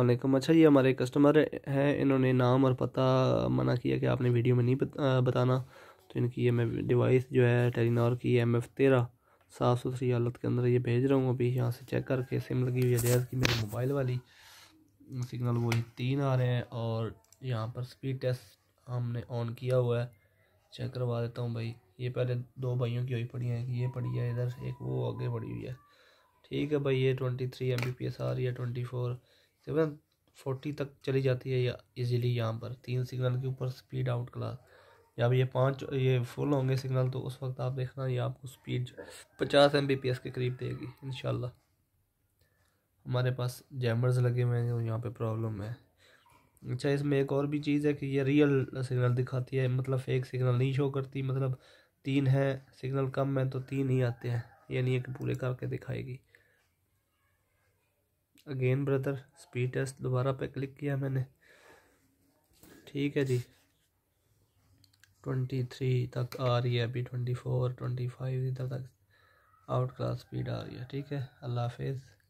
वालेकुम अच्छा ये हमारे कस्टमर हैं इन्होंने नाम और पता मना किया कि आपने वीडियो में नहीं बताना तो इनकी ये मैं डिवाइस जो है टेलीनॉर की एम एफ़ तेरह साफ़ सुथरी हालत के अंदर ये भेज रहा हूँ अभी यहाँ से चेक करके सिम लगी हुई है जैज़ की मेरे मोबाइल वाली सिग्नल वही तीन आ रहे हैं और यहाँ पर स्पीड टेस्ट हमने ऑन किया हुआ है चेक करवा देता हूँ भाई ये पहले दो भाइयों की हुई पड़ी है ये पड़ी है इधर एक वो आगे पड़ी हुई है ठीक है भाई ये twenty three M B P S आ रही है ट्वेंटी फोर सेवन फोर्टी तक चली जाती है या इजीली यहाँ पर तीन सिग्नल के ऊपर स्पीड आउट क्लास जब ये पाँच ये फुल होंगे सिग्नल तो उस वक्त आप देखना ये आपको स्पीड पचास एम के करीब देगी इन हमारे पास जैमर्स लगे हुए हैं जो यहाँ पर प्रॉब्लम है अच्छा इसमें एक और भी चीज़ है कि ये रियल सिग्नल दिखाती है मतलब फेक सिग्नल नहीं शो करती मतलब तीन है सिग्नल कम है तो तीन ही आते हैं ये नहीं है कि पूरे करके दिखाएगी अगेन ब्रदर स्पीड टेस्ट दोबारा पे क्लिक किया मैंने ठीक है जी ट्वेंटी थ्री तक आ रही है अभी ट्वेंटी फोर ट्वेंटी फाइव इधर तक आउट क्लास स्पीड आ रही है ठीक है अल्लाह हाफिज़